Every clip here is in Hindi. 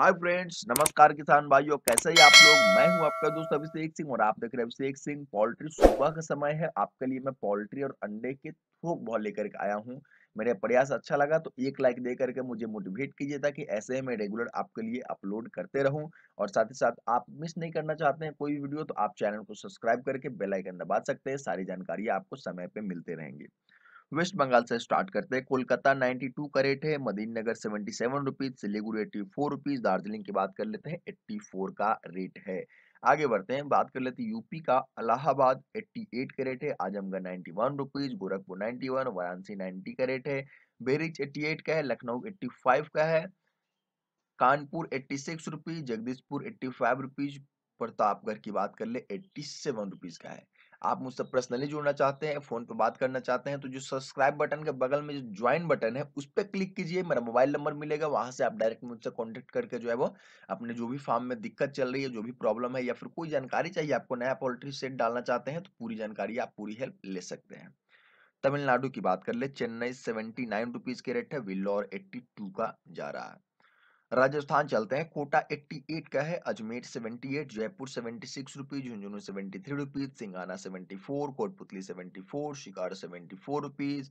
हाय फ्रेंड्स नमस्कार किसान भाइयों कैसे हैं आप लोग मैं हूं आपका दोस्त अभिषेक सिंह और आप देख रहे हैं अभिषेक सिंह पोल्ट्री सुबह का समय है आपके लिए मैं पोल्ट्री और अंडे के थोक भाव लेकर आया हूं मेरे प्रयास अच्छा लगा तो एक लाइक दे करके मुझे मोटिवेट कीजिए ताकि ऐसे ही मैं रेगुलर आपके लिए अपलोड करते रहूं और साथ ही साथ आप मिस नहीं करना चाहते हैं कोई वीडियो तो आप चैनल को सब्सक्राइब करके बेलाइकन दबा सकते हैं सारी जानकारी आपको समय पर मिलते रहेंगे वेस्ट बंगाल से स्टार्ट करते हैं कोलकाता 92 का रेट है मदीन नगर seventy seven rupees Siliguri eighty four rupees Darjeeling की बात कर लेते हैं एट्टी फोर का रेट है आगे बढ़ते हैं बात कर लेते हैं यूपी का अलाहाबाद 88 का रेट है Azamgarh ninety one rupees Gorakhpur ninety one Varanasi ninety का रेट है बेरिच एट का है लखनऊ फाइव का है Kanpur eighty six rupees Jagdishpur eighty five rupees Pratapgarh की बात कर ले सेवन रुपीज का है आप मुझसे पर्सनली जुड़ना चाहते हैं फोन पर बात करना चाहते हैं तो जो सब्सक्राइब बटन के बगल में जो ज्वाइन बटन है उस पर क्लिक कीजिए मेरा मोबाइल नंबर मिलेगा वहां से आप डायरेक्ट मुझसे कॉन्टेक्ट करके जो है वो अपने जो भी फार्म में दिक्कत चल रही है जो भी प्रॉब्लम है या फिर कोई जानकारी चाहिए आपको नया पोल्ट्री सेट डालना चाहते हैं तो पूरी जानकारी आप पूरी हेल्प ले सकते हैं तमिलनाडु की बात कर ले चेन्नई सेवेंटी नाइन रुपीज के रेट है विल्लोर एट्टी टू का जा रहा है राजस्थान चलते हैं कोटा 88 का है Ajmer 78 Jaipur 76 six rupees Jhunjhunu seventy three rupees Singhana 74 Kotputli four Sikar four rupees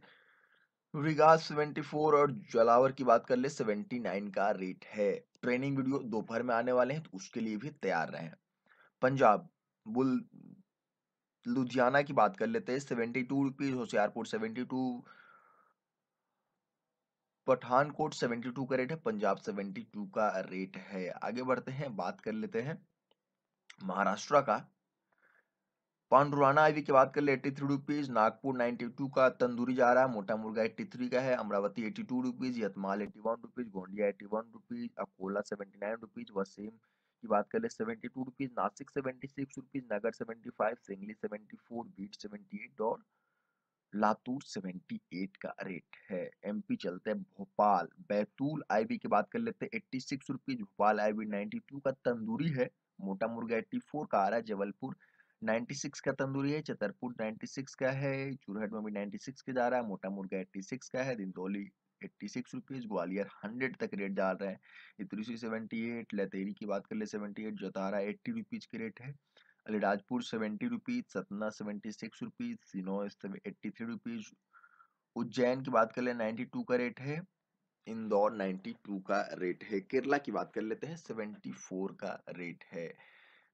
Ringas four और जलावर की बात कर ले 79 का रेट है ट्रेनिंग वीडियो दोपहर में आने वाले हैं तो उसके लिए भी तैयार रहे पंजाब बुल लुधियाना की बात कर लेते हैं seventy two rupees Hoshiarpur seventy two Pathankot 72 का रेट है पंजाब 72 का रेट है आगे बढ़ते हैं बात कर लेते हैं महाराष्ट्र का पांडुराना आईवी की बात कर ले eighty three rupees Nagpur ninety two का तंदूरी जा रहा है मोटा मुर्गा एट्टी थ्री का है Amravati eighty two rupees Yavatmal eighty one rupees Gondia eighty one rupees Akola seventy nine rupees Washim की बात कर ले seventy two rupees Nashik seventy six rupees Nagar seventy five Sangli seventy four Beed seventy eight और लातूर 78 का रेट है एमपी चलते हैं भोपाल बैतूल आईबी की बात कर लेते हैं eighty six rupees Bhopal IB 92 का तंदूरी है मोटा मुर्गा 84 का आ रहा है जबलपुर 96 का तंदूरी है छतरपुर 96 का है चूरहट में भी 96 के जा रहा है मोटा मुर्गा 86 का है Dindori 86 six rupees Gwalior hundred तक रेट जा रहा है सेवेंटी एट लतेरी की बात कर ले 78 जतारा एट्टी रुपीज के रेट है Alirajpur seventy rupees Satna seventy six rupees सिनोज एट्टी थ्री रुपीज़ उज्जैन की बात कर ले नाइन्टी टू का रेट है इंदौर नाइन्टी टू का रेट है केरला की बात कर लेते हैं सेवेंटी फोर का रेट है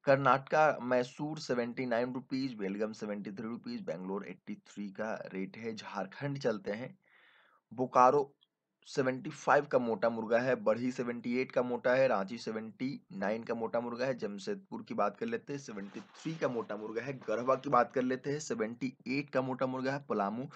Karnataka Mysore seventy nine rupees Belgaum seventy three rupees Bangalore eighty three का रेट है झारखंड चलते हैं बोकारो 75 का मोटा मुर्गा है बढ़ी 78 का मोटा है रांची 79 का मोटा मुर्गा है जमशेदपुर की बात कर लेते हैं 73 का मोटा मुर्गा है गढ़वा की बात कर लेते हैं 78 का मोटा मुर्गा है पलामू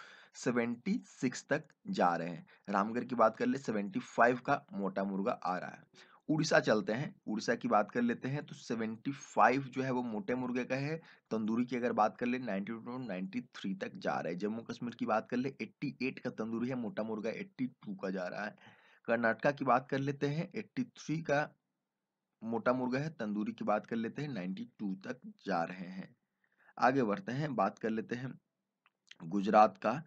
76 तक जा रहे हैं रामगढ़ की बात कर ले 75 का मोटा मुर्गा आ रहा है उड़ीसा चलते हैं उड़ीसा की बात कर लेते हैं तो 75 जो है वो मोटे मुर्गे का है तंदूरी की अगर बात कर ले 92 टू 93 तक जा रहा है जम्मू कश्मीर की बात कर ले 88 का तंदूरी है मोटा मुर्गा 82 का जा रहा है कर्नाटका की बात कर लेते हैं 83 का मोटा मुर्गा है तंदूरी की बात कर लेते हैं टू तक जा रहे हैं आगे बढ़ते हैं बात कर लेते हैं गुजरात का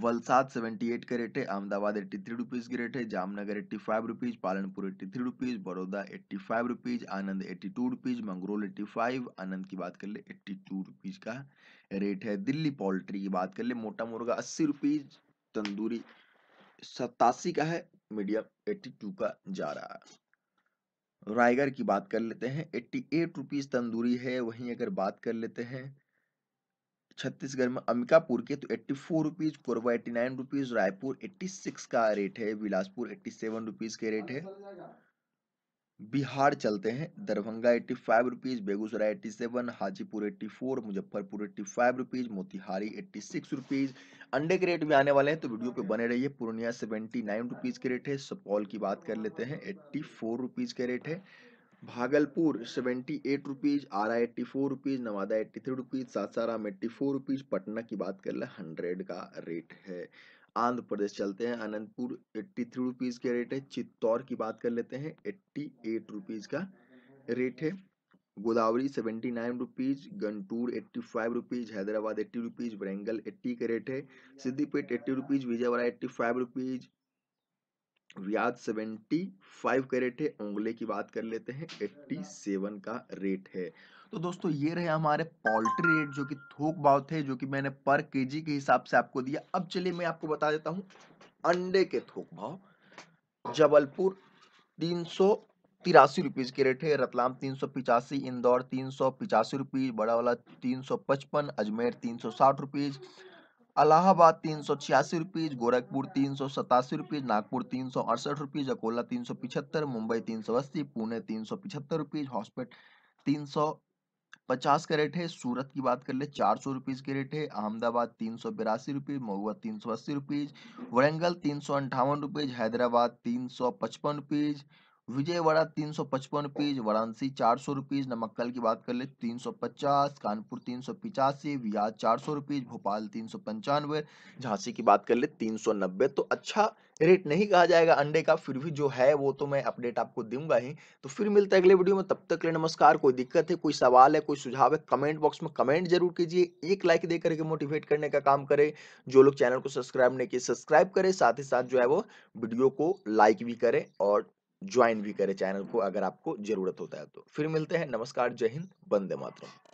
वलसाद 78 रेट है अहमदाबाद 83 के रेट है Jamnagar 85 rupees Palanpur 83 rupees Baroda 85 rupees Anand 82 rupees Mangrol 85 Anand की बात कर ले 82 रुपीज का रेट है दिल्ली पोल्ट्री की बात कर ले मोटा मुर्गा 80 रुपीज तंदूरी सतासी का है मीडियम 82 का जा रहा है रायगढ़ की बात कर लेते हैं एट्टी एट रुपीज़ तंदूरी है वहीं अगर बात कर लेते हैं छत्तीसगढ़ में अंबिकापुर के तो eighty four rupees Korba eighty nine rupees Raipur eighty six का रेट है बिलासपुर एट्टी सेवन रुपीज़ के रेट है बिहार चलते हैं Darbhanga eighty five rupees Begusarai eighty seven Hajipur eighty four Muzaffarpur eighty five rupees Motihari eighty six rupees अंडे के रेट भी आने वाले हैं तो वीडियो पे बने रहिए पूर्णिया सेवेंटी नाइन रुपीज़ के रेट है सुपौल की बात कर लेते हैं एट्टी फोर रुपीज़ के रेट है Bhagalpur seventy eight rupees Arrah eighty four rupees Nawada eighty three rupees Sasaram eighty four rupees Patna की बात कर ले हंड्रेड का रेट है आंध्र प्रदेश चलते हैं अनंतपुर एट्टी थ्री रुपीज़ के रेट है चित्तौर की बात कर लेते हैं एट्टी एट रुपीज़ का रेट है Godavari seventy nine rupees Guntur eighty five rupees Hyderabad eighty rupees Warangal eighty का रेट है Siddipet eighty rupees Vijayawada eighty five rupees व्याज 75 कैरेट है उंगले की बात कर लेते हैं 87 का रेट है तो दोस्तों ये रहे हमारे पोल्ट्री रेट जो कि थोक भाव थे जो कि मैंने पर केजी के हिसाब से आपको दिया अब चलिए मैं आपको बता देता हूँ अंडे के थोक भाव जबलपुर तीन सौ तिरासी रुपीज के रेट है रतलाम तीन सौ पिचासी इंदौर तीन सौ पिचासी रुपीज बड़ा वाला तीन सौ पचपन अजमेर तीन सौ साठ रुपीज अलाहाबाद तीन सौ छियासी रुपीज गोरखपुर तीन सौ सतासी रुपीज नागपुर तीन सौ अड़सठ रुपीज अकोला तीन सौ पिछहत्तर मुंबई तीन सौ अस्सी पुणे तीन सौ पिछहत्तर रुपीज हॉस्पिटल तीन सौ पचास का रेट है सूरत की बात कर ले चार सौ रुपीज के रेट है अहमदाबाद तीन सौ बिरासी रुपीज महुआ तीन सौ अस्सी रुपीज वरंगल तीन सौ अंठावन रुपीज हैदराबाद तीन सौ पचपन रुपीज विजयवाड़ा तीन सौ पचपन रुपीज वाराणसी चार सौ रुपीज नमक्कल की बात कर ले तीन सौ पचास कानपुर तीन सौ पिचासी वियाज चार सौ रुपीज भोपाल तीन सौ पंचानवे झांसी की बात कर ले तीन सौ नब्बे तो अच्छा रेट नहीं कहा जाएगा अंडे का फिर भी जो है वो तो मैं अपडेट आपको दूंगा ही तो फिर मिलता है अगले वीडियो में तब तक के लिए नमस्कार कोई दिक्कत है कोई सवाल है कोई सुझाव है कमेंट बॉक्स में कमेंट जरूर कीजिए एक लाइक दे करके मोटिवेट करने का काम करें जो लोग चैनल को सब्सक्राइब नहीं किए सब्सक्राइब करें साथ ही साथ जो है वो वीडियो को लाइक भी करें और ज्वाइन भी करें चैनल को अगर आपको जरूरत होता है तो फिर मिलते हैं नमस्कार जय हिंद बंदे मातरम